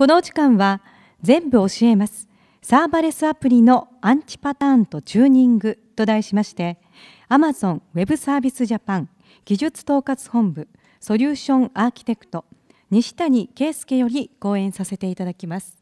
このお時間は全部教えますサーバレスアプリのアンチパターンとチューニングと題しまして Amazon Web サービスジャパン技術統括本部ソリューションアーキテクト西谷圭介より講演させていただきます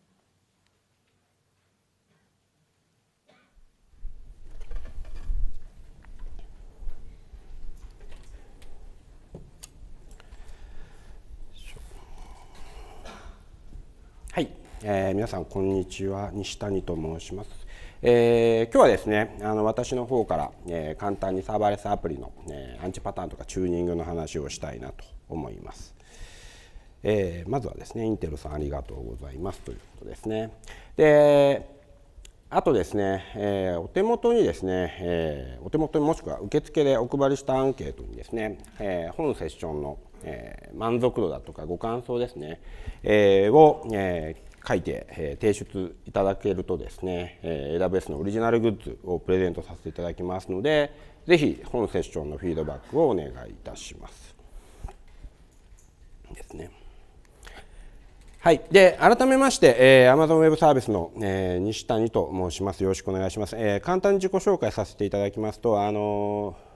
えー、皆さんこんにちは西谷と申します、えー、今日はですねあの私の方から、えー、簡単にサーバーレスアプリの、えアンチパターンとかチューニングの話をしたいなと思います、えまずはですねインテルさんありがとうございますということですねであとですね、えお手元にですね、えお手元もしくは受付でお配りしたアンケートにですね、え本セッションのえー、満足度だとかご感想ですね、えー、を、えー、書いて、え提出いただけるとですね、え AWS のオリジナルグッズをプレゼントさせていただきますのでぜひ本セッションのフィードバックをお願いいたします。ですね。はい、で改めまして、えー、Amazon Web サービスの、えー、西谷と申します。よろしくお願いします、えー、簡単に自己紹介させていただきますと、あのー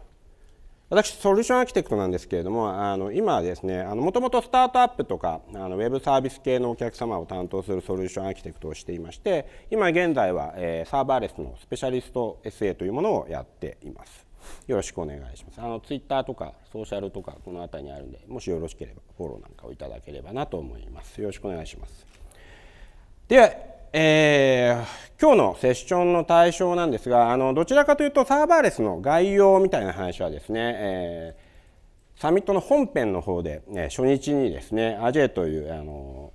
私、ソリューションアーキテクトなんですけれども、あの今ですね、もともとスタートアップとかあのウェブサービス系のお客様を担当するソリューションアーキテクトをしていまして、今現在は、えー、サーバーレスのスペシャリスト SA というものをやっています。よろしくお願いします。あのツイッターとかソーシャルとかこの辺りにあるんで、もしよろしければフォローなんかをいただければなと思います。よろしくお願いします。ではえー、今日のセッションの対象なんですがあのどちらかというとサーバーレスの概要みたいな話はですね、えー、サミットの本編の方で、ね、初日にですね AJ というあの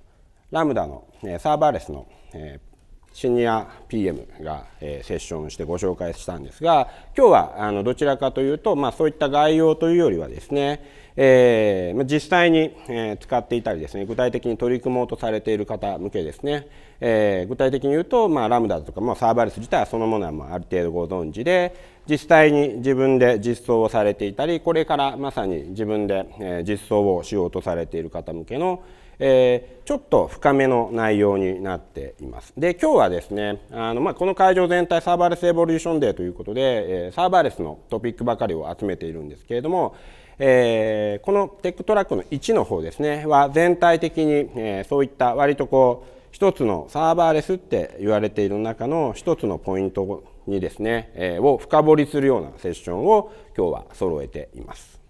ラムダの、ね、サーバーレスの、えー、シニア PM が、えセッションしてご紹介したんですが今日はあのどちらかというと、まあ、そういった概要というよりはですね、え実際に、え使っていたりですね具体的に取り組もうとされている方向けですねえー、具体的に言うと、まあ、ラムダとか、まあ、サーバーレス自体そのものはまあある程度ご存知で実際に自分で実装をされていたりこれからまさに自分で、えー、実装をしようとされている方向けの、えー、ちょっと深めの内容になっています。で今日はですねあの、まあ、この会場全体サーバーレスエボリューションデーということで、えー、サーバーレスのトピックばかりを集めているんですけれどもえー、このテックトラックの1の方ですねは全体的に、えー、そういった割とこう一つのサーバーレスって言われている中の一つのポイントにですね、えー、を深掘りするようなセッションを今日は揃えています。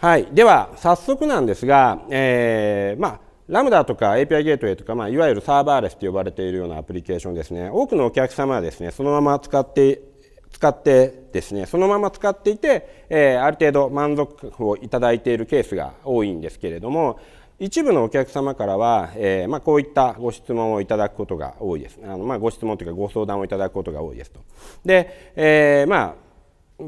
はい、では早速なんですが、えー、まあラムダとか API ゲートウェイとか、まあ、いわゆるサーバーレスと呼ばれているようなアプリケーションですね多くのお客様はですねそのまま使って使ってですねそのまま使っていて、えー、ある程度満足をいただいているケースが多いんですけれども一部のお客様からは、えーまあ、こういったご質問をいただくことが多いです。あのまあ、ご質問というかご相談をいただくことが多いですと。で、えー、まあ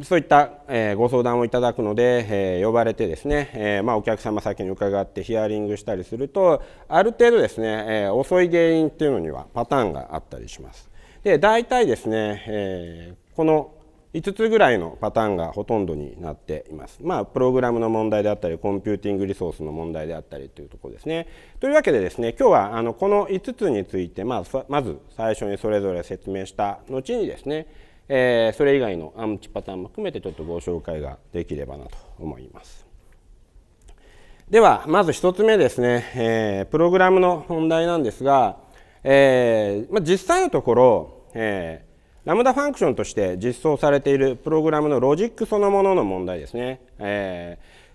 そういった、えー、ご相談をいただくので、えー、呼ばれてですね、えーまあ、お客様先に伺ってヒアリングしたりするとある程度ですね、えー、遅い原因っていうのにはパターンがあったりします。で大体ですね、えー、この5つぐらいのパターンがほとんどになっています。まあ、プログラムの問題であったり、コンピューティングリソースの問題であったりというところですね。というわけでですね、今日はあのこの5つについて、まあ、まず最初にそれぞれ説明した後にですね、えー、それ以外のアンチパターンも含めてちょっとご紹介ができればなと思います。では、まず1つ目ですね、えー、プログラムの問題なんですが、えーまあ、実際のところ、えーラムダファンクションとして実装されているプログラムのロジックそのものの問題ですね。えー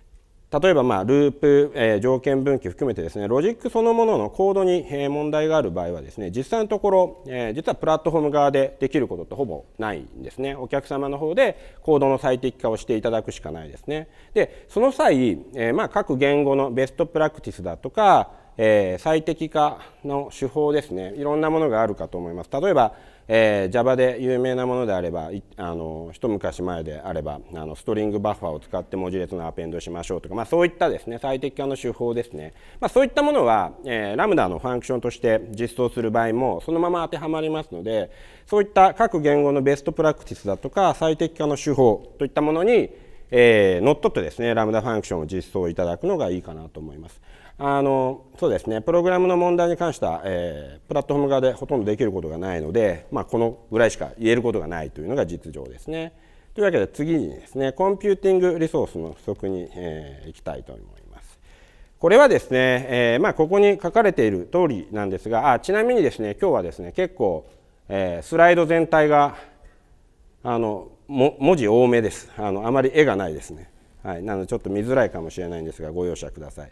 例えば、まあ、ループ、えー、条件分岐含めてですねロジックそのもののコードに、えー、問題がある場合はですね実際のところ、えー、実はプラットフォーム側でできることってほぼないんですねお客様の方でコードの最適化をしていただくしかないですねでその際、えまあ、各言語のベストプラクティスだとか、え最適化の手法ですねいろんなものがあるかと思います例えばえー、Java で有名なものであればあの一昔前であればあのストリングバッファーを使って文字列のアペンドしましょうとか、まあ、そういったですね最適化の手法ですね、まあ、そういったものは、えー、ラムダのファンクションとして実装する場合もそのまま当てはまりますのでそういった各言語のベストプラクティスだとか最適化の手法といったものにえー、乗っ取ってですねラムダファンクションを実装いただくのがいいかなと思います。あのそうですねプログラムの問題に関しては、えー、プラットフォーム側でほとんどできることがないので、まあ、このぐらいしか言えることがないというのが実情ですね。というわけで次にですねコンピューティングリソースの不足に、えー、いきたいと思います。これはですね、えー、まあ、ここに書かれている通りなんですがあちなみにですね今日はですね結構、えスライド全体があの文字多めですあのあまり絵がないですね、はい、なのでちょっと見づらいかもしれないんですがご容赦ください。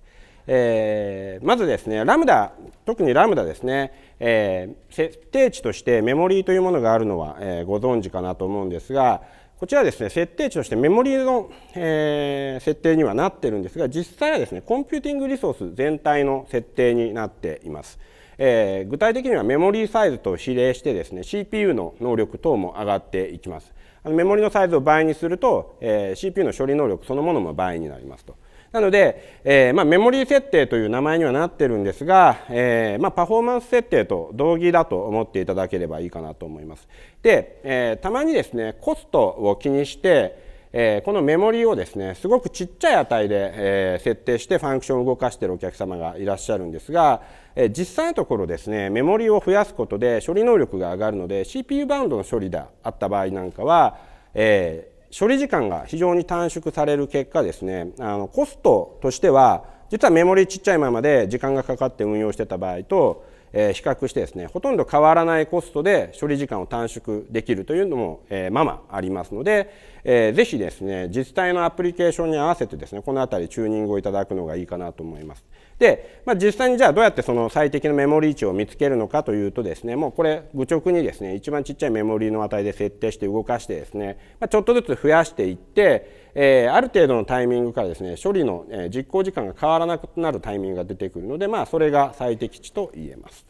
えー、まずですねラムダ特にラムダですね、えー、設定値としてメモリーというものがあるのは、えー、ご存知かなと思うんですがこちらですね設定値としてメモリーの、えー、設定にはなってるんですが実際はですねコンピューティングリソース全体の設定になっています。えー、具体的にはメモリーサイズと比例してですね CPU の能力等も上がっていきます。あのメモリのサイズを倍にすると、えー、CPU の処理能力そのものも倍になりますと。なので、えー、まあ、メモリー設定という名前にはなってるんですが、えー、まあ、パフォーマンス設定と同義だと思っていただければいいかなと思います。で、えー、たまにですねコストを気にして、えこのメモリーをですねすごくちっちゃい値で、え設定してファンクションを動かしているお客様がいらっしゃるんですが、え実際のところですねメモリーを増やすことで処理能力が上がるので CPU バウンドの処理であった場合なんかは、え処理時間が非常に短縮される結果ですねあのコストとしては実はメモリちっちゃいままで時間がかかって運用してた場合とえ比較してですねほとんど変わらないコストで処理時間を短縮できるというのも、えままありますので、えー、ぜひですね自治体のアプリケーションに合わせてですねこの辺りチューニングをいただくのがいいかなと思います。で、まあ、実際にじゃあどうやってその最適なメモリ位置を見つけるのかというとですねもうこれ愚直にですね一番ちっちゃいメモリーの値で設定して動かしてですね、まあ、ちょっとずつ増やしていってえー、ある程度のタイミングからですね処理の、え実行時間が変わらなくなるタイミングが出てくるので、まあ、それが最適値と言えます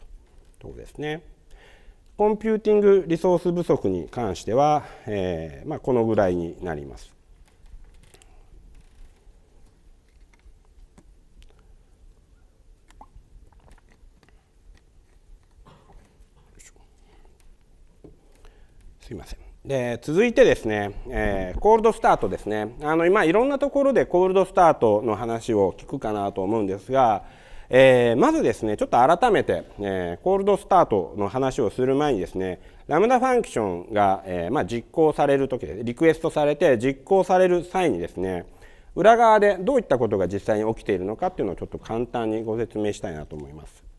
ということですね。コンピューティングリソース不足に関しては、えー、まあ、このぐらいになります。すいません。で続いてですね、えー、コールドスタートですねあの今いろんなところでコールドスタートの話を聞くかなと思うんですが、えー、まずですねちょっと改めて、えー、コールドスタートの話をする前にですねラムダファンクションが、えまあ、実行される時リクエストされて実行される際にですね裏側でどういったことが実際に起きているのかっていうのをちょっと簡単にご説明したいなと思います。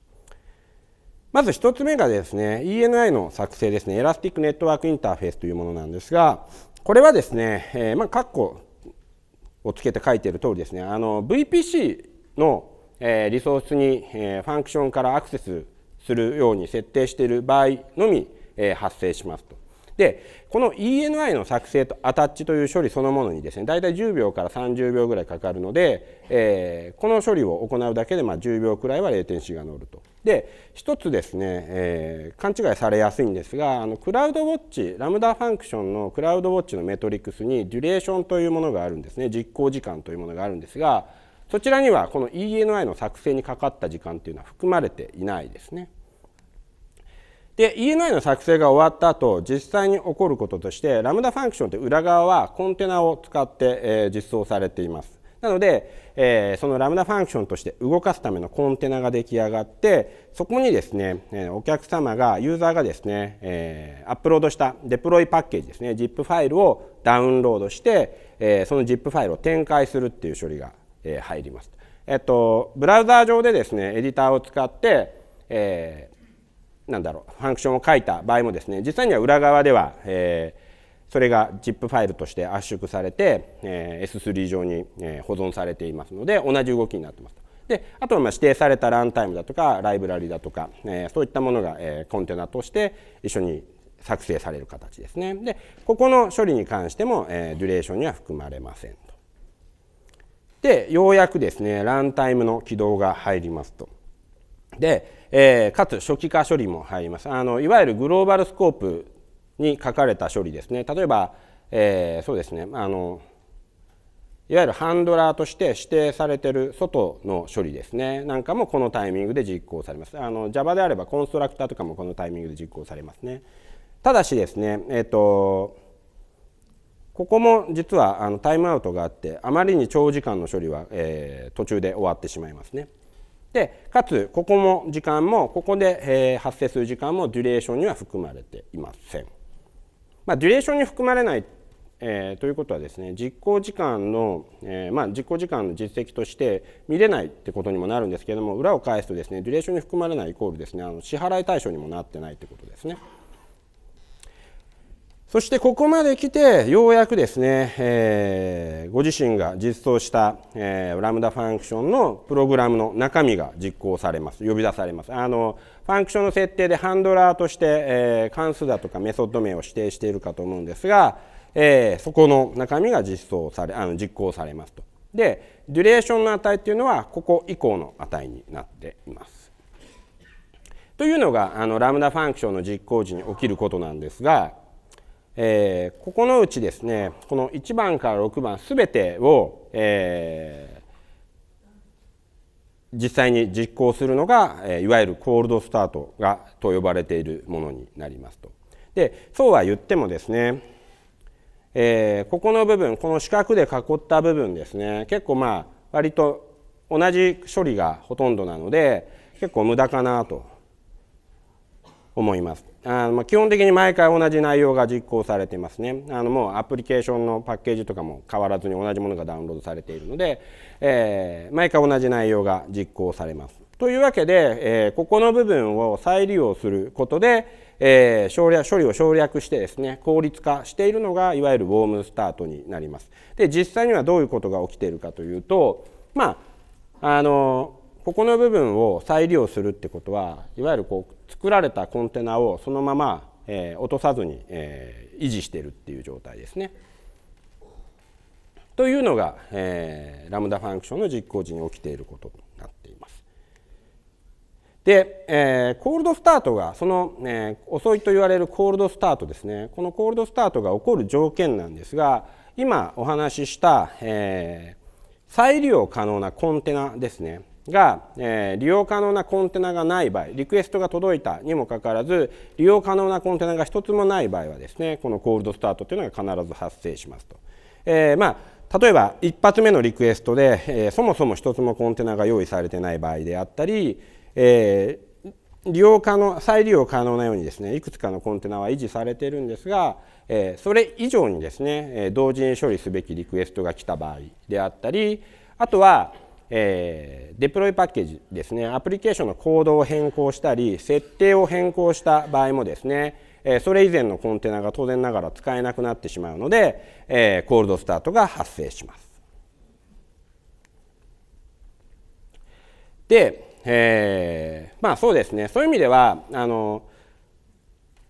まず1つ目がですね、ENI の作成ですね、エラスティックネットワークインターフェースというものなんですが、これはですね、えー、まあ、カッコをつけて書いている通りですね、あの VPC の、えー、リソースに、えー、ファンクションからアクセスするように設定している場合のみ、え発生しますと。でこの ENI の作成とアタッチという処理そのものにですねだいたい10秒から30秒ぐらいかかるので、えー、この処理を行うだけでまあ10秒くらいは0.4が乗ると。で一つですね、えー、勘違いされやすいんですがあのクラウドウォッチラムダファンクションのクラウドウォッチのメトリックスにデュレーションというものがあるんですね実行時間というものがあるんですがそちらにはこの ENI の作成にかかった時間というのは含まれていないですね。で ENI の作成が終わった後実際に起こることとしてラムダファンクションって裏側はコンテナを使って、えー、実装されていますなので、えー、そのラムダファンクションとして動かすためのコンテナが出来上がってそこにですね、えお客様がユーザーがですね、えー、アップロードしたデプロイパッケージですね ZIP ファイルをダウンロードして、えその ZIP ファイルを展開するっていう処理が、え入ります、えっと、ブラウザー上でですねエディターを使って、えーなんだろうファンクションを書いた場合もですね実際には裏側では、えー、それが ZIP ファイルとして圧縮されて、えー、S3 上に、えー、保存されていますので同じ動きになってますと。であとはまあ指定されたランタイムだとかライブラリだとか、えー、そういったものが、えー、コンテナとして一緒に作成される形ですね。でここの処理に関しても、えー、デュレーションには含まれませんと。でようやくですねランタイムの起動が入りますと。でえー、かつ初期化処理も入りますあのいわゆるグローバルスコープに書かれた処理ですね例えば、えー、そうですねあのいわゆるハンドラーとして指定されてる外の処理ですねなんかもこのタイミングで実行されますあの Java であればコンストラクターとかもこのタイミングで実行されますねただしですねえっ、ー、とここも実はあのタイムアウトがあってあまりに長時間の処理は、えー、途中で終わってしまいますね。でかつここも時間もここで、え発生する時間もデュレーションには含まれていません。まあ、デュレーションに含まれないえー、ということはですね実行時間の、えー、まあ、実行時間の実績として見れないってことにもなるんですけれども裏を返すとですねデュレーションに含まれないイコールですねあの支払い対象にもなってないってことですね。そしてここまで来てようやくですね、えー、ご自身が実装した、えー、ラムダファンクションのプログラムの中身が実行されます呼び出されますあのファンクションの設定でハンドラーとして、えー、関数だとかメソッド名を指定しているかと思うんですが、えそこの中身が実装されあの実行されますとでデュレーションの値っていうのはここ以降の値になっていますというのがあのラムダファンクションの実行時に起きることなんですがえー、ここのうちですねこの1番から6番すべてを、えー、実際に実行するのが、えいわゆるコールドスタートがと呼ばれているものになりますと。でそうは言ってもですね、えー、ここの部分この四角で囲った部分ですね結構まあ割と同じ処理がほとんどなので結構無駄かなと思います。あのま基本的に毎回同じ内容が実行されてますねあのもうアプリケーションのパッケージとかも変わらずに同じものがダウンロードされているので、えー、毎回同じ内容が実行されます。というわけで、えー、ここの部分を再利用することで、えー、省略処理を省略してですね効率化しているのがいわゆるウォームスタートになります。で実際にはどういうことが起きているかというとまああのここの部分を再利用するってことはいわゆるこう作られたコンテナをそのまま、えー、落とさずに、えー、維持してるっていう状態ですね。というのが、えー、ラムダファンクションの実行時に起きていることになっています。で、えー、コールドスタートがその、えー、遅いと言われるコールドスタートですねこのコールドスタートが起こる条件なんですが今お話しした、えー、再利用可能なコンテナですねが、えー、利用可能なコンテナがない場合リクエストが届いたにもかかわらず利用可能なコンテナが1つもない場合はですねこのコールドスタートというのが必ず発生しますと。えー、まあ、例えば1発目のリクエストで、えー、そもそも1つもコンテナが用意されてない場合であったり、え利用可能再利用可能なようにですねいくつかのコンテナは維持されているんですが、えそれ以上にですね、え同時に処理すべきリクエストが来た場合であったりあとはえデプロイパッケージですねアプリケーションのコードを変更したり設定を変更した場合もですね、えそれ以前のコンテナが当然ながら使えなくなってしまうので、えコールドスタートが発生します。で、えまあそうですねそういう意味ではあの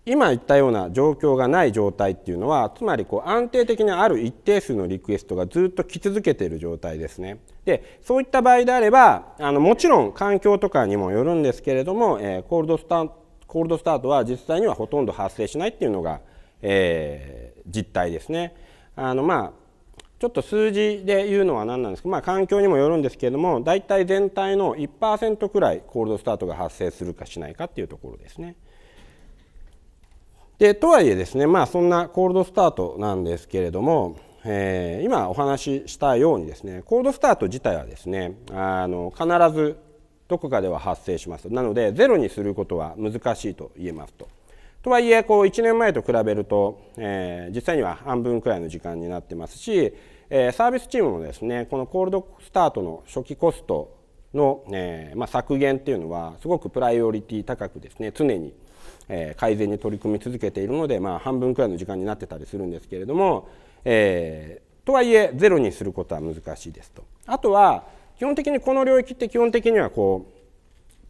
今言ったような状況がない状態っていうのはつまりこう安定的にある一定数のリクエストがずっと来続けている状態ですね。でそういった場合であればあのもちろん環境とかにもよるんですけれども、えー、コールドスタコールドスタートは実際にはほとんど発生しないっていうのが、えー、実態ですね。あのまあちょっと数字で言うのは何なんですけど、まあ、環境にもよるんですけれども大体全体の1%くらいコールドスタートが発生するかしないかっていうところですね。でとはいえですね、まあ、そんなコールドスタートなんですけれども、えー、今お話ししたようにですねコールドスタート自体はですねあの必ずどこかでは発生しますなのでゼロにすることは難しいと言えますと。とはいえこう1年前と比べると、えー、実際には半分くらいの時間になってますし、えー、サービスチームもですねこのコールドスタートの初期コストの、えーまあ、削減っていうのはすごくプライオリティ高くですね常にえ改善に取り組み続けているので、まあ、半分くらいの時間になってたりするんですけれども、えー、とはいえゼロにすることは難しいですと。あとは基本的にこの領域って基本的にはこう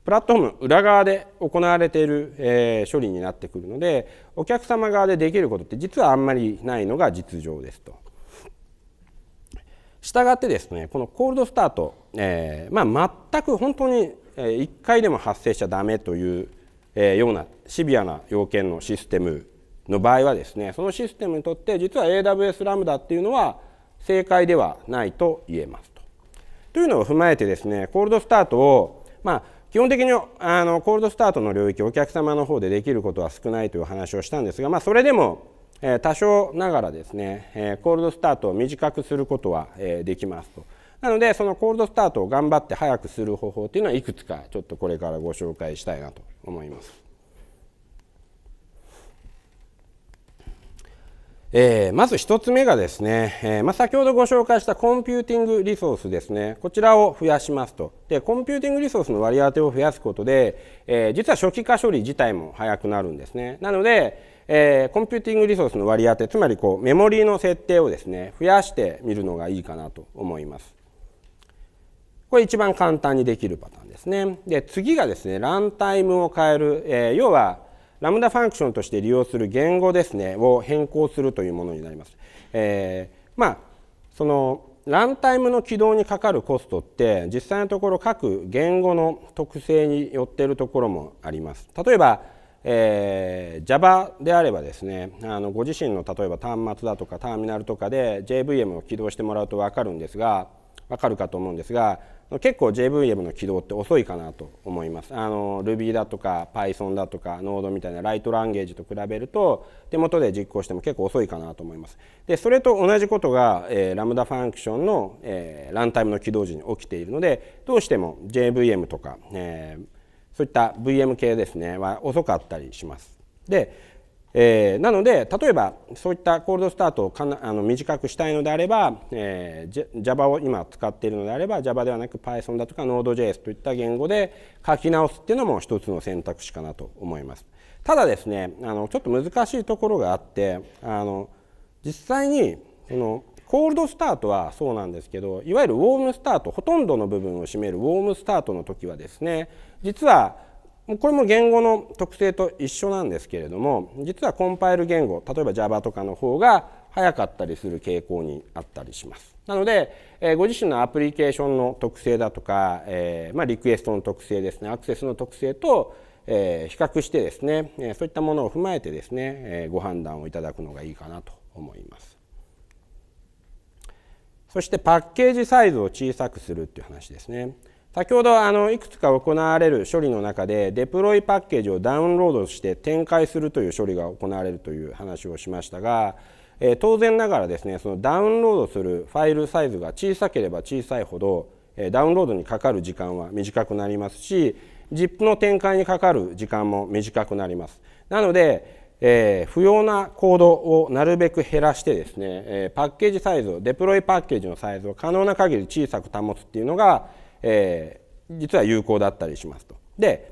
プラットフォーム裏側で行われている、え処理になってくるのでお客様側でできることって実はあんまりないのが実情ですと。したがってですねこのコールドスタート、えーまあ、全く本当に1回でも発生しちゃダメというえー、ようなシビアな要件のシステムの場合はですねそのシステムにとって実は AWS ラムダっていうのは正解ではないと言えますと。というのを踏まえてですねコールドスタートをまあ基本的にあのコールドスタートの領域お客様の方でできることは少ないという話をしたんですが、まあ、それでも、えー、多少ながらですね、えー、コールドスタートを短くすることは、えー、できますと。なのでそのコールドスタートを頑張って早くする方法っていうのはいくつかちょっとこれからご紹介したいなと思います。えー、まず1つ目がですね、えー、まあ、先ほどご紹介したコンピューティングリソースですねこちらを増やしますとでコンピューティングリソースの割り当てを増やすことで、えー、実は初期化処理自体も早くなるんですねなので、えコンピューティングリソースの割り当てつまりこうメモリーの設定をですね増やしてみるのがいいかなと思いますこれ一番簡単にできるパターンですね。で次がですねランタイムを変える、えー、要はラムダファンクションとして利用する言語ですねを変更するというものになります。えー、まあそのランタイムの起動にかかるコストって実際のところ各言語の特性によっているところもあります。例えばえー、Java であればですねあのご自身の例えば端末だとかターミナルとかで JVM を起動してもらうと分かるんですが分かるかと思うんですが結構 JVM の起動って遅いかなと思いますあの Ruby だとか Python だとか Node みたいなライトランゲージと比べると手元で実行しても結構遅いかなと思いますでそれと同じことが、えー、ラムダファンクションの、えー、ランタイムの起動時に起きているのでどうしても JVM とか、えー、そういった VM 系ですねは遅かったりしますでえー、なので例えばそういったコールドスタートをかなあの短くしたいのであれば、えー、Java を今使っているのであれば Java ではなく Python だとか Node.js といった言語で書き直すっていうのも一つの選択肢かなと思います。ただですねあのちょっと難しいところがあってあの実際にこのコールドスタートはそうなんですけどいわゆるウォームスタートほとんどの部分を占めるウォームスタートの時はですね実はこれも言語の特性と一緒なんですけれども実はコンパイル言語例えば Java とかの方が早かったりする傾向にあったりします。なので、えご自身のアプリケーションの特性だとか、えまリクエストの特性ですねアクセスの特性と、え比較してですね、えそういったものを踏まえてですね、えご判断をいただくのがいいかなと思います。そしてパッケージサイズを小さくするっていう話ですね。先ほどあのいくつか行われる処理の中でデプロイパッケージをダウンロードして展開するという処理が行われるという話をしましたが、えー、当然ながらですねそのダウンロードするファイルサイズが小さければ小さいほど、えー、ダウンロードにかかる時間は短くなりますし ZIP の展開にかかる時間も短くなります。なので、えー、不要なコードをなるべく減らしてですね、えパッケージサイズをデプロイパッケージのサイズを可能な限り小さく保つっていうのがえー、実は有効だったりしますと。で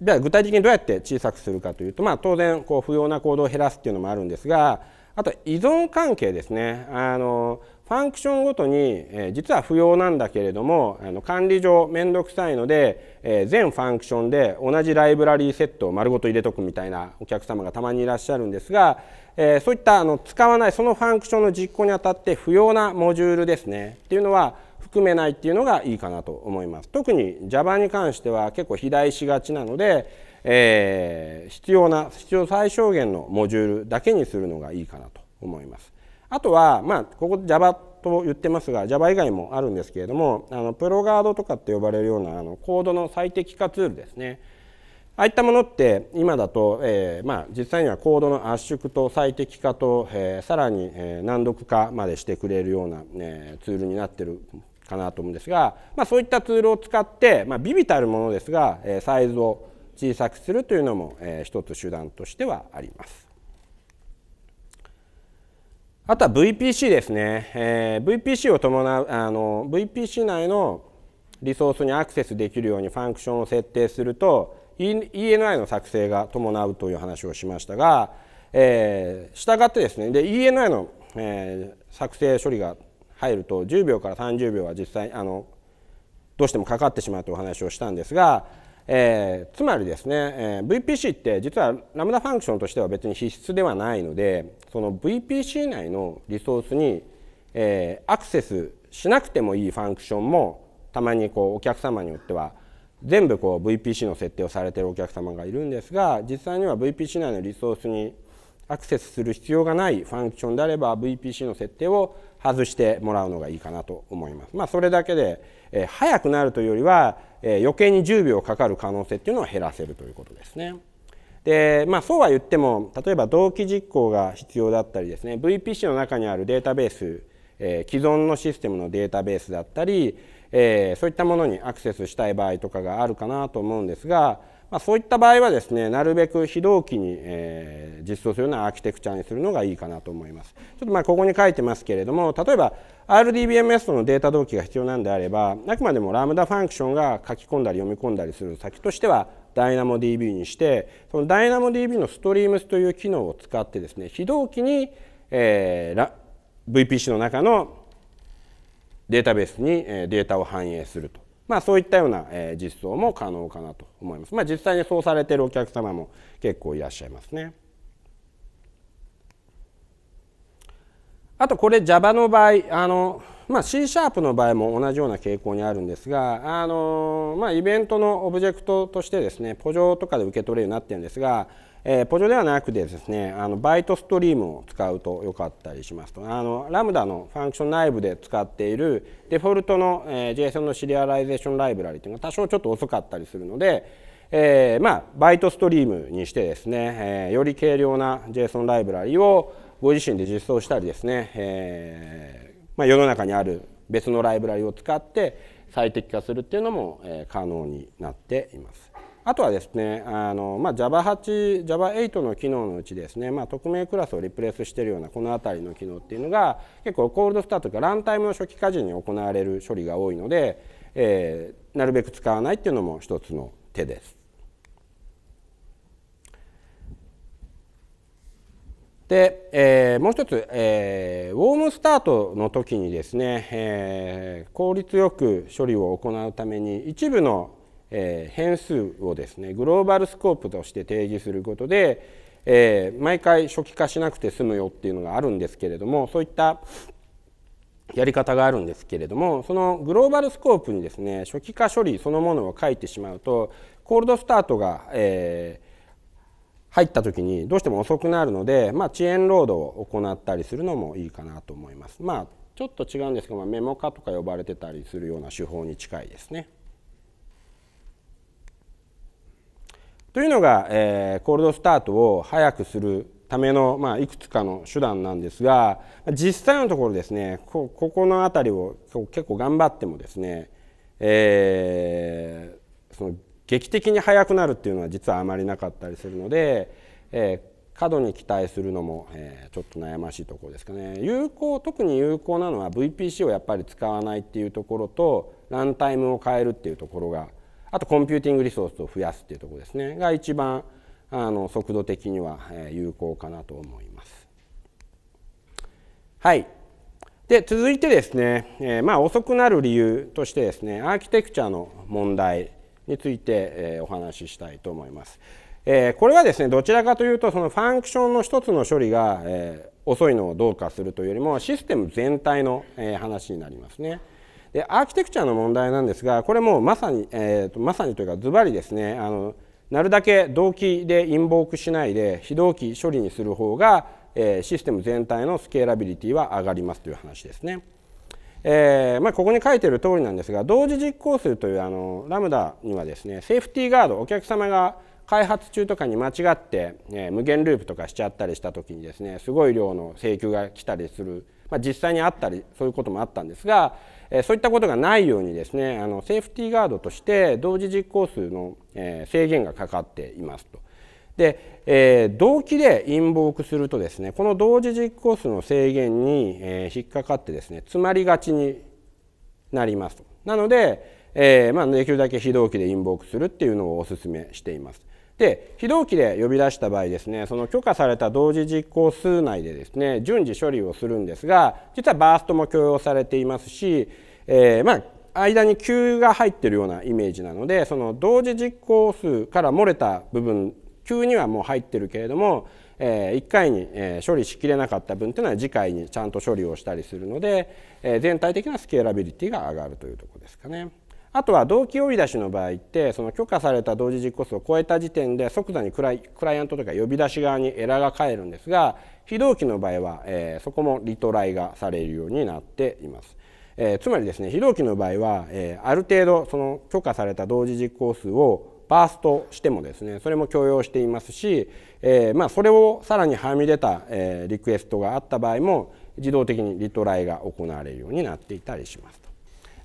じ具体的にどうやって小さくするかというと、まあ、当然こう不要な行動を減らすっていうのもあるんですがあと依存関係ですねあのファンクションごとに、えー、実は不要なんだけれどもあの管理上面倒くさいので、えー、全ファンクションで同じライブラリーセットを丸ごと入れとくみたいなお客様がたまにいらっしゃるんですが、えー、そういったあの使わないそのファンクションの実行にあたって不要なモジュールですねっていうのは含めないっていうのがいいかなと思います。特に Java に関しては結構肥大しがちなので、えー、必要な必要最小限のモジュールだけにするのがいいかなと思います。あとは、まあ、ここ Java と言ってますが Java 以外もあるんですけれどもあのプロガードとかって呼ばれるようなあのコードの最適化ツールですね。ああいったものって今だと、えーまあ、実際にはコードの圧縮と最適化と、えー、さらに、えー、難読化までしてくれるような、えツールになってるかなと思うんですが、まあ、そういったツールを使って、まあ、ビビたるものですが、えサイズを小さくするというのも、えー、一つ手段としてはあります。あとは VPC ですね、えー、VPC を伴うあの VPC 内のリソースにアクセスできるようにファンクションを設定すると ENI の作成が伴うという話をしましたが、えー、従ってですねで ENI の、えー、作成処理が入ると10秒から30秒は実際あのどうしてもかかってしまうというお話をしたんですが、えー、つまりですね、えー、VPC って実はラムダファンクションとしては別に必須ではないのでその VPC 内のリソースに、えー、アクセスしなくてもいいファンクションもたまにこうお客様によっては全部こう VPC の設定をされているお客様がいるんですが実際には VPC 内のリソースにアクセスする必要がないファンクションであれば VPC の設定を外してもらうのがいいかなと思います。まあ、それだけで、えー、早くなるというよりは、えー、余計に10秒かかる可能性っていうのを減らせるということですね。でまあ、そうは言っても例えば同期実行が必要だったりですね VPC の中にあるデータベース、えー、既存のシステムのデータベースだったり、えそういったものにアクセスしたい場合とかがあるかなと思うんですが、まあ、そういった場合はですねなるべく非同期に、えー、実装するようなアーキテクチャにするのがいいかなと思います。ちょっとまあここに書いてますけれども例えば RDBMS とのデータ同期が必要なんであればあくまでもラムダファンクションが書き込んだり読み込んだりする先としては DynamoDB にしてその DynamoDB のストリームスという機能を使ってですね非同期に、えー、VPC の中のデータベースにデータを反映するとまあ、そういったような、え実装も可能かなと思います。まあ、実際にそうされてるお客様も結構いらっしゃいますね。あとこれ Java の場合あの、まあ、C シャープの場合も同じような傾向にあるんですがあの、まあ、イベントのオブジェクトとしてですね補助とかで受け取れるようになってるんですがえー、ポジョではなくてですねあのバイトストリームを使うと良かったりしますとあのラムダのファンクション内部で使っているデフォルトの、えー、JSON のシリアライゼーションライブラリというのが多少ちょっと遅かったりするので、えー、まあ、バイトストリームにしてですね、えより軽量な JSON ライブラリをご自身で実装したりですね、えまあ、世の中にある別のライブラリを使って最適化するっていうのも可能になっています。あとはですねあの、まあ、Java8、Java8 の機能のうちですね、まあ、匿名クラスをリプレースしているようなこの辺りの機能っていうのが結構コールドスタートとかランタイムの初期化時に行われる処理が多いので、えー、なるべく使わないっていうのも一つの手です。で、えー、もう一つ、えー、ウォームスタートの時にですね、えー、効率よく処理を行うために一部のえー、変数をですねグローバルスコープとして定義することで、えー、毎回初期化しなくて済むよっていうのがあるんですけれどもそういったやり方があるんですけれどもそのグローバルスコープにですね初期化処理そのものを書いてしまうとコールドスタートが、えー、入った時にどうしても遅くなるので、まあ、遅延ロードを行ったりするのもいいかなと思います。まあ、ちょっと違うんですけど、まあ、メモ化とか呼ばれてたりするような手法に近いですね。というのが、えー、コールドスタートを早くするための、まあ、いくつかの手段なんですが実際のところですねここの辺りを結構頑張ってもですね、えー、その劇的に速くなるっていうのは実はあまりなかったりするので、えー、過度に期待するのも、えー、ちょっと悩ましいところですかね有効特に有効なのは VPC をやっぱり使わないっていうところとランタイムを変えるっていうところがあとコンピューティングリソースを増やすっていうところですねが一番あの速度的には有効かなと思います。はい、で続いてですね、えー、まあ、遅くなる理由としてですねアーキテクチャの問題について、えー、お話ししたいと思います。えー、これはですねどちらかというとそのファンクションの一つの処理が、え遅いのをどうかするというよりもシステム全体の、え話になりますね。でアーキテクチャの問題なんですがこれもまさに、えーと、まさにというかズバリですねあのなるだけ動機でインボークしないで非同期処理にする方が、えー、システム全体のスケーラビリティは上がりますという話ですね。えー、まあ、ここに書いてる通りなんですが同時実行数というあのラムダにはですねセーフティーガードお客様が開発中とかに間違って、えー、無限ループとかしちゃったりした時にですねすごい量の請求が来たりするまあ、実際にあったりそういうこともあったんですが、えそういったことがないようにですねあのセーフティーガードとして同時実行数の、え制限がかかっていますと。で、えー、動機で陰謀するとですねこの同時実行数の制限に、えー、引っかかってですね詰まりがちになりますとなので、えーまあ、できるだけ非同期で陰謀するっていうのをお勧めしていますで非同期で呼び出した場合ですねその許可された同時実行数内でですね順次処理をするんですが実はバーストも許容されていますし、えー、まあ、間に急が入ってるようなイメージなのでその同時実行数から漏れた部分急にはもう入ってるけれども、えー、1回に、え処理しきれなかった分というのは次回にちゃんと処理をしたりするので、えー、全体的なスケーラビリティが上がるというとこですかね。あとは同期追い出しの場合ってその許可された同時実行数を超えた時点で即座にクライアントとか呼び出し側にエラーが返るんですが非同期の場合は、えー、そこもリトライがされるようになっています。えー、つまりですね非同期の場合は、えー、ある程度その許可された同時実行数をバーストしてもですねそれも許容していますし、えー、まあ、それをさらにはみ出た、えリクエストがあった場合も自動的にリトライが行われるようになっていたりします。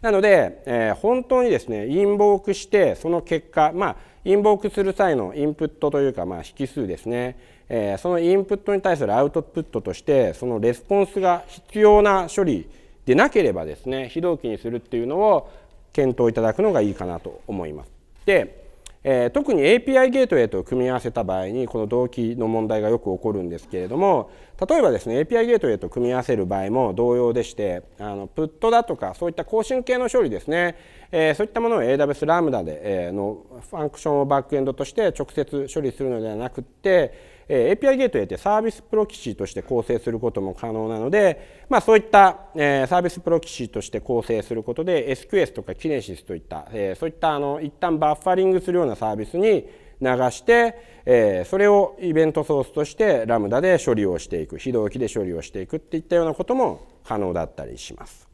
なので、えー、本当にですねボークしてその結果、まあ、ボークする際のインプットというか、まあ、引数ですね、えー、そのインプットに対するアウトプットとしてそのレスポンスが必要な処理でなければですね非同期にするっていうのを検討いただくのがいいかなと思います。で、えー、特に API ゲートウェイと組み合わせた場合にこの動機の問題がよく起こるんですけれども例えばですね API ゲートウェイと組み合わせる場合も同様でしてあのプットだとかそういった更新系の処理ですね、えー、そういったものを AWS ラムダで、えー、のファンクションをバックエンドとして直接処理するのではなくて、えー、API ゲートウェイってサービスプロキシーとして構成することも可能なので、まあ、そういった、えー、サービスプロキシーとして構成することで SQS とかキネシスといった、えー、そういったあの一旦バッファリングするようなサービスに流して、えー、それをイベントソースとしてラムダで処理をしていく非同期で処理をしていくっていったようなことも可能だったりします。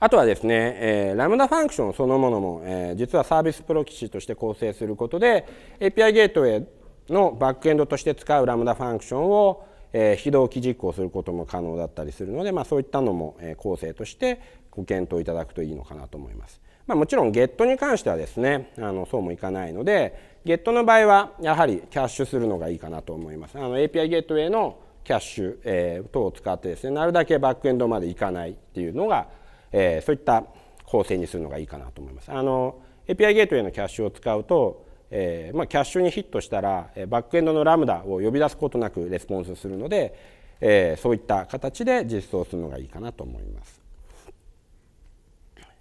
あとはですね、えー、ラムダファンクションそのものも、えー、実はサービスプロキシとして構成することで API ゲートウェイのバックエンドとして使うラムダファンクションを、えー、非同期実行することも可能だったりするので、まあ、そういったのも、えー、構成としてご検討いただくといいのかなと思います。まあ、もちろんゲットに関してはですねあのそうもいかないのでゲットの場合はやはりキャッシュするのがいいかなと思いますあの API ゲートウェイのキャッシュ、えー、等を使ってですねなるだけバックエンドまでいかないっていうのが、えー、そういった構成にするのがいいかなと思いますあの API ゲートウェイのキャッシュを使うと、えー、まあ、キャッシュにヒットしたらバックエンドのラムダを呼び出すことなくレスポンスするので、えそういった形で実装するのがいいかなと思います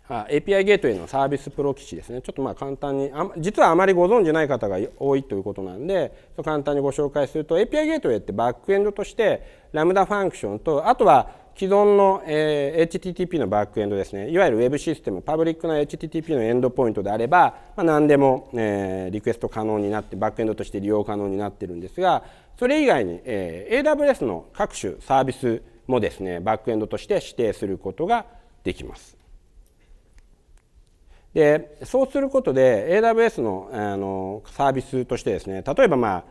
あ API ゲートウェイのサービスプロキシですねちょっとまあ簡単にあ実はあまりご存じない方が多いということなんで簡単にご紹介すると API ゲートウェイってバックエンドとしてラムダファンクションとあとは既存の、え HTTP のバックエンドですねいわゆるウェブシステムパブリックな HTTP のエンドポイントであれば、ま何でも、えリクエスト可能になってバックエンドとして利用可能になってるんですがそれ以外に、え AWS の各種サービスもですねバックエンドとして指定することができます。でそうすることで AWS のあのサービスとしてですね例えば、まあ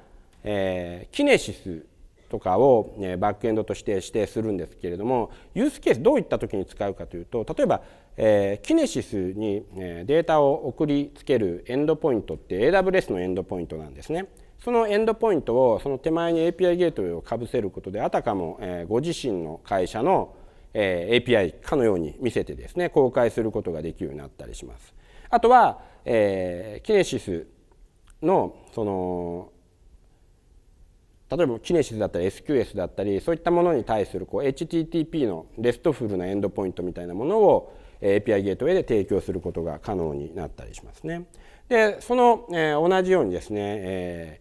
えー、キネシスとかを、ね、バックエンドとして指定するんですけれどもユースケースどういった時に使うかというと例えば、えー、キネシスに、えデータを送りつけるエンドポイントって AWS のエンドポイントなんですね。そのエンドポイントをその手前に API ゲートウェイをかぶせることであたかも、えご自身の会社のえ API かのように見せてですね公開することができるようになったりします。あとは、えー、キネシスのその例えばキネシスだったり SQS だったりそういったものに対するこう HTTP のレストフルなエンドポイントみたいなものを API ゲートウェイで提供することが可能になったりしますね。でその、えー、同じようにですね、え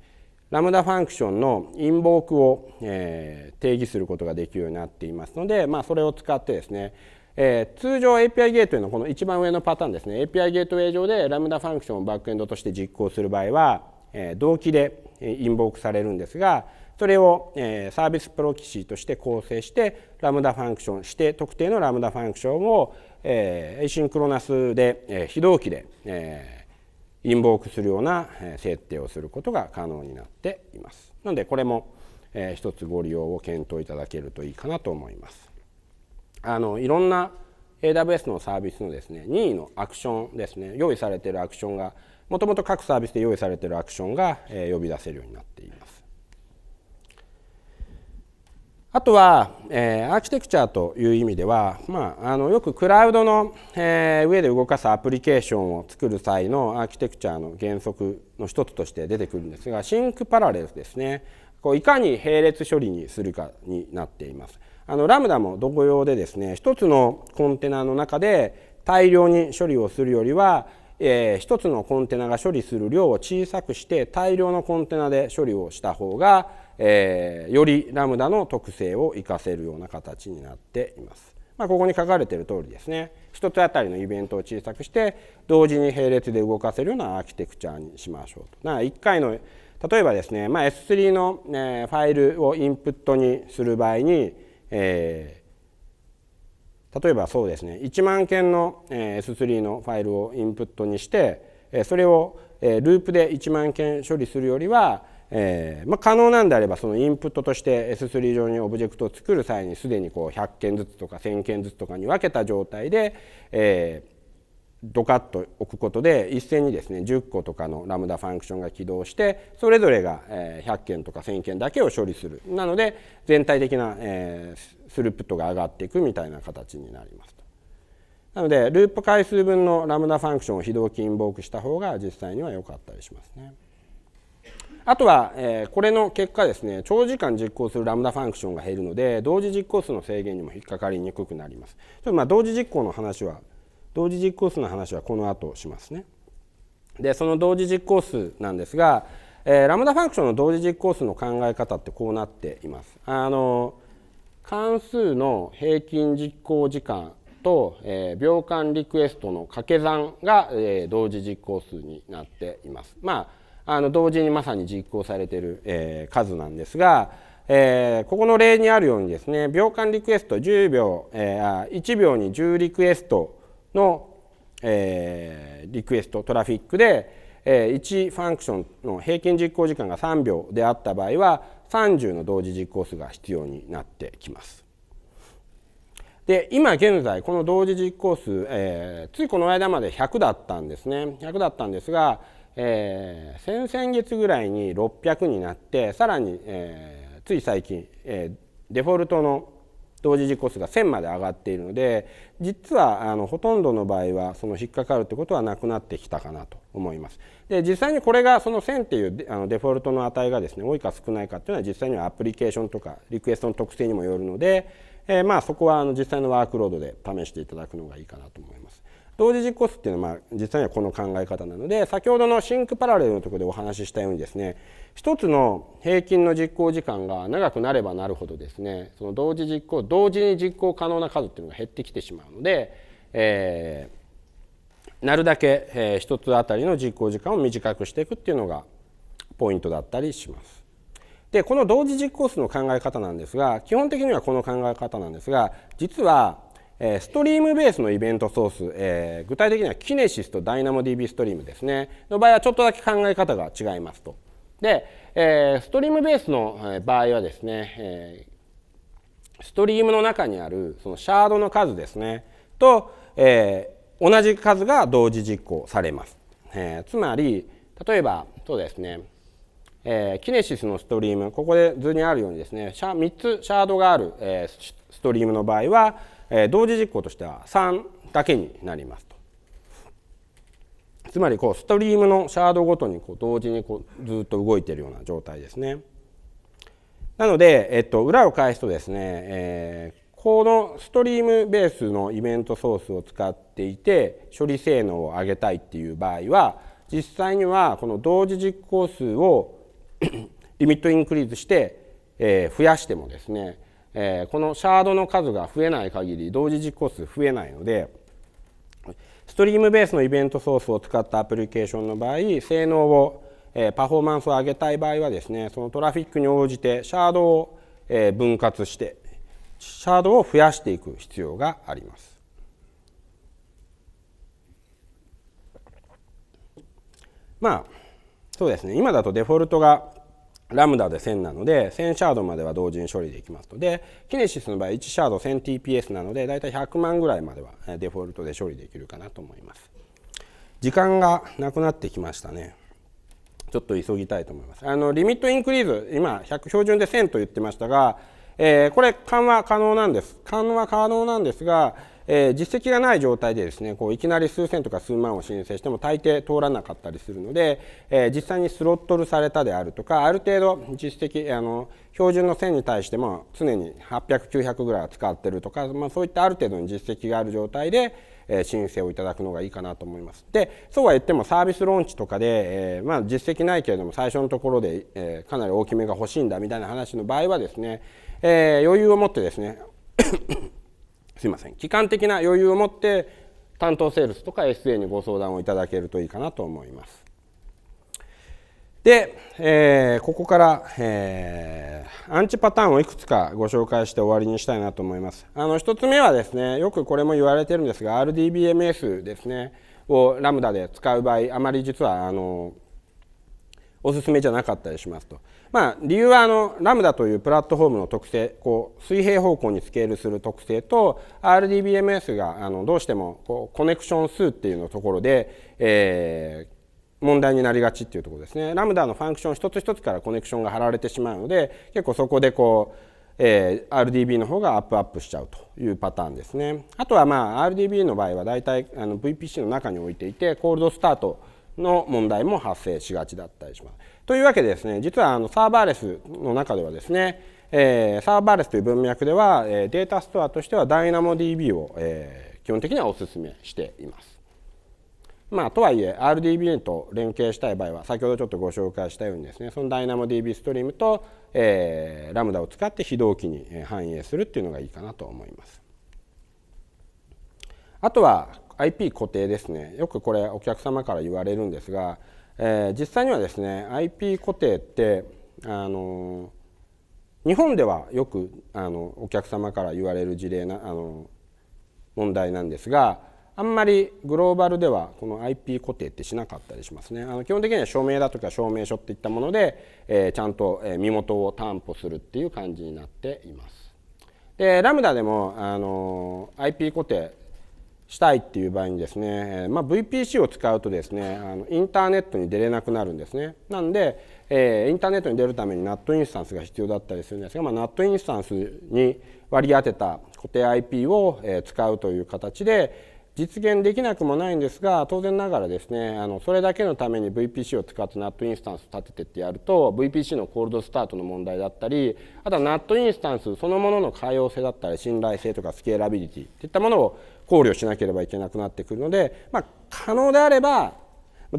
ラムダファンクションのインボークを、え定義することができるようになっていますので、まあ、それを使ってですね、え通常 API ゲートのこの一番上のパターンですね API ゲートウェイ上でラムダファンクションをバックエンドとして実行する場合は、えー、同期でインボークされるんですがそれを、えサービスプロキシーとして構成してラムダファンクションして特定のラムダファンクションを、えー、エシンクロナスで、えー、非同期で、えーインボークするような設定をすることが可能になっています。なのでこれも、え一つご利用を検討いただけるといいかなと思います。あのいろんな AWS のサービスのですね任意のアクションですね用意されているアクションがもともと各サービスで用意されているアクションが、え呼び出せるようになっています。あとは、えー、アーキテクチャという意味では、まあ、あのよくクラウドの、えー、上で動かすアプリケーションを作る際のアーキテクチャの原則の一つとして出てくるんですがシンクパラレルですねこういかに並列処理にするかになっています。あのラムダも同様でですね一つのコンテナの中で大量に処理をするよりは、えー、一つのコンテナが処理する量を小さくして大量のコンテナで処理をした方がえー、よりラムダの特性を活かせるような形になっています。まあ、ここに書かれている通りですね1つあたりのイベントを小さくして同時に並列で動かせるようなアーキテクチャにしましょうと。だ1回の例えばですね、まあ、S3 の、えファイルをインプットにする場合に、えー、例えばそうですね1万件の、え S3 のファイルをインプットにして、えそれを、えループで1万件処理するよりはえーまあ、可能なんであればそのインプットとして S3 上にオブジェクトを作る際にすでにこう100件ずつとか1,000件ずつとかに分けた状態で、えー、ドカッと置くことで一斉にですね10個とかのラムダファンクションが起動してそれぞれが100件とか1,000件だけを処理するなので全体的なスループットが上がっていくみたいな形になりますなのでループ回数分のラムダファンクションを非同期インボークした方が実際には良かったりしますね。あとは、えこれの結果ですね長時間実行するラムダファンクションが減るので同時実行数の制限にも引っかかりにくくなりますちょっとま同時実行の話は同時実行数の話はこの後しますねでその同時実行数なんですが、えー、ラムダファンクションの同時実行数の考え方ってこうなっていますあの関数の平均実行時間と、えー、秒間リクエストの掛け算が、えー、同時実行数になっていますまああの同時にまさに実行されている、えー、数なんですが、えー、ここの例にあるようにですね秒間リクエスト10秒、えー、1秒に10リクエストの、えー、リクエストトラフィックで、えー、1ファンクションの平均実行時間が3秒であった場合は30の同時実行数が必要になってきます。で今現在この同時実行数、えー、ついこの間まで100だったんですね100だったんですがえー、先々月ぐらいに600になってさらに、えー、つい最近、えー、デフォルトの同時時故数が1000まで上がっているので実はあのほとんどの場合はその引っかかるってことはなくなってきたかなと思います。で実際にこれがその1000っていうあのデフォルトの値がですね多いか少ないかっていうのは実際にはアプリケーションとかリクエストの特性にもよるので、えまあそこはあの実際のワークロードで試していただくのがいいかなと思います。同時実行数っていうのは、まあ、実際にはこの考え方なので先ほどのシンクパラレルのところでお話ししたようにですね一つの平均の実行時間が長くなればなるほどですねその同時実行同時に実行可能な数っていうのが減ってきてしまうので、えー、なるだけ、えー、1つあたりの実行時間を短くしていくっていうのがポイントだったりします。でこの同時実行数の考え方なんですが基本的にはこの考え方なんですが実はストリームベースのイベントソース、えー、具体的にはキネシスとダイナモ DB ストリームですねの場合はちょっとだけ考え方が違いますと。で、えー、ストリームベースの場合はですね、えー、ストリームの中にあるそのシャードの数ですねと、えー、同じ数が同時実行されます。えー、つまり例えばそうですねえー、キネシスのストリームここで図にあるようにですね3つシャードがある、えー、ストリームの場合はえ同時実行としては3だけになりますと。つまりこうストリームのシャードごとにこう同時にこうずっと動いているような状態ですね。なので、えっと、裏を返すとですね、えー、このストリームベースのイベントソースを使っていて処理性能を上げたいっていう場合は実際にはこの同時実行数を リミットインクリーズして、えー、増やしてもですねえー、このシャードの数が増えない限り同時実行数増えないのでストリームベースのイベントソースを使ったアプリケーションの場合性能を、えー、パフォーマンスを上げたい場合はですねそのトラフィックに応じてシャードを、えー、分割してシャードを増やしていく必要があります。まあそうですね今だとデフォルトがラムダで1000なので1000シャードまでは同時に処理できますのでキネシスの場合1シャード 1000TPS なのでだいたい100万ぐらいまではデフォルトで処理できるかなと思います時間がなくなってきましたねちょっと急ぎたいと思いますあのリミットインクリーズ今100標準で1000と言ってましたが、えー、これ緩和可能なんです緩和可能なんですがえー、実績がない状態でですねこういきなり数千とか数万を申請しても大抵通らなかったりするので、えー、実際にスロットルされたであるとかある程度実績あの標準の線に対しても常に800900ぐらいは使ってるとか、まあ、そういったある程度の実績がある状態で、え申請をいただくのがいいかなと思います。でそうは言ってもサービスローンチとかで、えー、まあ、実績ないけれども最初のところで、えー、かなり大きめが欲しいんだみたいな話の場合はですね、えー、余裕を持ってですねすいません、期間的な余裕を持って担当セールスとか SA にご相談をいただけるといいかなと思います。で、えー、ここから、えー、アンチパターンをいくつかご紹介して終わりにしたいなと思います。あの1つ目はですねよくこれも言われてるんですが RDBMS ですねをラムダで使う場合あまり実はあのおすすめじゃなかったりしますと。まあ、理由はあのラムダというプラットフォームの特性こう水平方向にスケールする特性と RDBMS があのどうしてもこうコネクション数っていうのところで、えー、問題になりがちっていうところですね。ラムダのファンクション一つ一つからコネクションが貼られてしまうので結構そこでこう、えー、RDB の方がアップアップしちゃうというパターンですね。あとはまあ RDB の場合は大体あの VPC の中に置いていてコールドスタートの問題も発生しがちだったりします。というわけでですね実はあのサーバーレスの中ではですね、えー、サーバーレスという文脈では、えー、データストアとしては DynamoDB を、えー、基本的にはお勧めしています。まあ、とはいえ r d b と連携したい場合は先ほどちょっとご紹介したようにですねその DynamoDB ストリームと、えー、ラムダを使って非同期に反映するっていうのがいいかなと思います。あとは IP 固定ですねよくこれお客様から言われるんですがえー、実際にはですね IP 固定ってあの日本ではよくあのお客様から言われる事例なあの問題なんですがあんまりグローバルではこの IP 固定ってしなかったりしますねあの基本的には証明だとか証明書っていったもので、えー、ちゃんと身元を担保するっていう感じになっていますでラムダでもあの IP 固定したいっていう場合にですね、まあ、VPC を使うとですねあのインターネットに出れなくなるんですねなんで、えー、インターネットに出るために NAT インスタンスが必要だったりするんですが、まあ、NAT インスタンスに割り当てた固定 IP を、えー、使うという形で、実現できなくもないんですが当然ながらですねあのそれだけのために VPC を使って NAT インスタンス立ててってやると VPC のコールドスタートの問題だったりあとは NAT インスタンスそのものの可用性だったり信頼性とかスケーラビリティといったものを考慮しなければいけなくなってくるので、まあ、可能であれば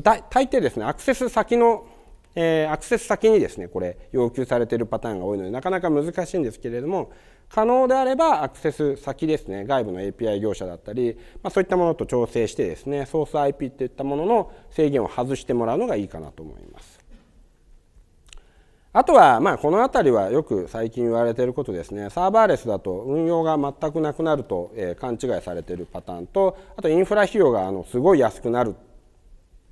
大抵ですねアクセス先のえー、アクセス先にですねこれ要求されているパターンが多いのでなかなか難しいんですけれども可能であればアクセス先ですね外部の API 業者だったり、まあ、そういったものと調整してですねソース IP っていったものの制限を外してもらうのがいいかなと思います。あとは、まあ、この辺りはよく最近言われていることですねサーバーレスだと運用が全くなくなると、えー、勘違いされているパターンとあとインフラ費用があのすごい安くなる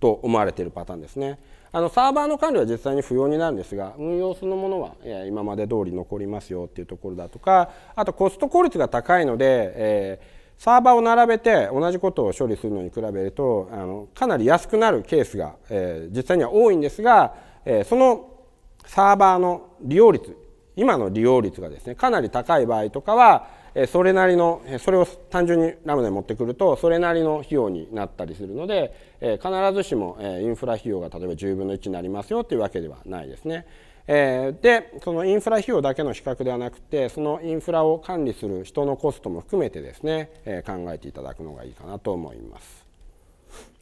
と思われているパターンですねあのサーバーの管理は実際に不要になるんですが運用そのものは今まで通り残りますよっていうところだとかあとコスト効率が高いので、えー、サーバーを並べて同じことを処理するのに比べるとあのかなり安くなるケースが、えー、実際には多いんですが、えー、そのサーバーの利用率今の利用率がですねかなり高い場合とかはそれなりのそれを単純にラムネ持ってくるとそれなりの費用になったりするので必ずしもインフラ費用が例えば10分の1になりますよというわけではないですね。でそのインフラ費用だけの比較ではなくてそのインフラを管理する人のコストも含めてですね考えていただくのがいいかなと思います。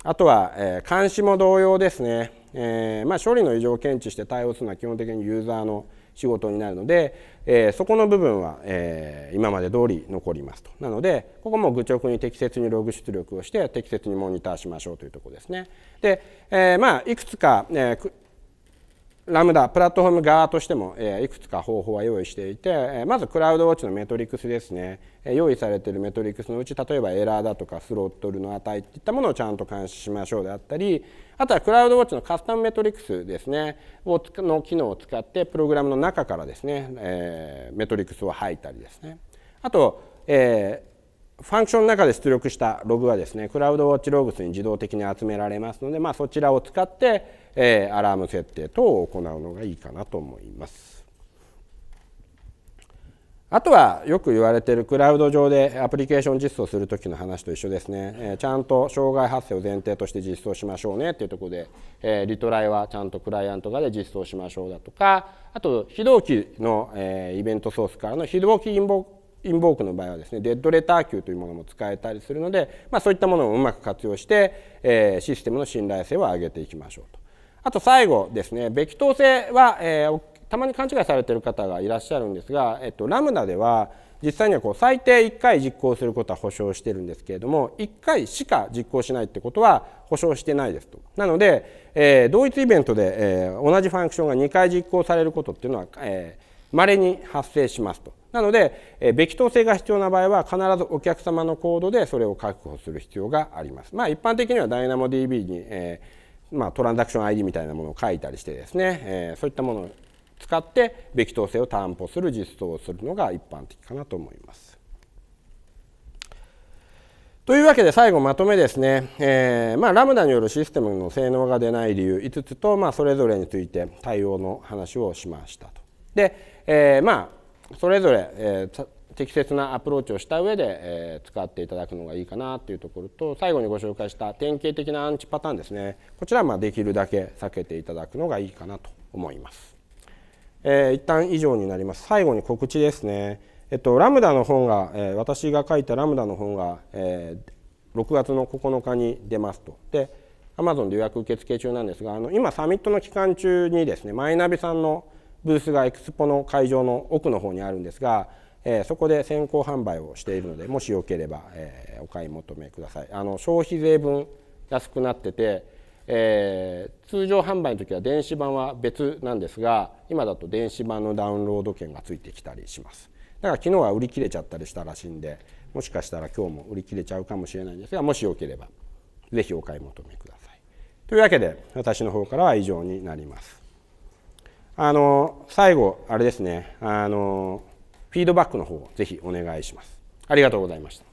あとは、え監視も同様ですね、えまあ、処理の異常を検知して対応するのは基本的にユーザーの仕事になるので、えー、そこの部分は、えー、今まで通り残りますとなのでここも愚直に適切にログ出力をして適切にモニターしましょうというところですね。で、えー、まあいくつか、えーラムダプラットフォーム側としても、えいくつか方法は用意していて、えまずクラウドウォッチのメトリクスですね、え用意されているメトリクスのうち例えばエラーだとかスロットルの値っていったものをちゃんと監視しましょうであったりあとはクラウドウォッチのカスタムメトリクスですねをの機能を使ってプログラムの中からですね、えメトリクスを吐いたりですねあと、えーファンクションの中で出力したログはですねクラウドウォッチログスに自動的に集められますので、まあ、そちらを使って、えー、アラーム設定等を行うのがいいかなと思います。あとはよく言われているクラウド上でアプリケーション実装するときの話と一緒ですね、えー、ちゃんと障害発生を前提として実装しましょうねっていうところで、えー、リトライはちゃんとクライアント側で実装しましょうだとかあと非同期の、えー、イベントソースからの非同期インボインボークの場合はですねデッドレター級というものも使えたりするので、まあ、そういったものをうまく活用して、えー、システムの信頼性を上げていきましょうとあと最後ですねべき等性は、えー、たまに勘違いされている方がいらっしゃるんですが、えっと、ラムダでは実際にはこう最低1回実行することは保証してるんですけれども1回しか実行しないってことは保証してないですとなので、えー、同一イベントで、えー、同じファンクションが2回実行されることっていうのは、えー、稀に発生しますとなので、えべき等性が必要な場合は必ずお客様のコードでそれを確保する必要があります。まあ、一般的には DynamoDB に、えー、まあ、トランザクション ID みたいなものを書いたりしてですね、えー、そういったものを使ってべき等性を担保する実装をするのが一般的かなと思います。というわけで最後まとめですね、えー、まあ、ラムダによるシステムの性能が出ない理由5つと、まあ、それぞれについて対応の話をしましたと。で、えまあそれぞれ、えー、適切なアプローチをした上で、えー、使っていただくのがいいかなというところと最後にご紹介した典型的なアンチパターンですねこちらはまできるだけ避けていただくのがいいかなと思います、えー、一旦以上になります最後に告知ですねえっとラムダの本が、えー、私が書いたラムダの本が、え6月の9日に出ますとで Amazon で予約受付中なんですがあの今サミットの期間中にですねマイナビさんの「ブースがエクスポの会場の奥の方にあるんですが、えー、そこで先行販売をしているのでもしよければ、えー、お買い求めくださいあの消費税分安くなってて、えー、通常販売の時は電子版は別なんですが今だと電子版のダウンロード券がついてきたりしますだから昨日は売り切れちゃったりしたらしいんでもしかしたら今日も売り切れちゃうかもしれないんですがもしよければ是非お買い求めくださいというわけで私の方からは以上になりますあの最後あれですねあのフィードバックの方ぜひお願いしますありがとうございました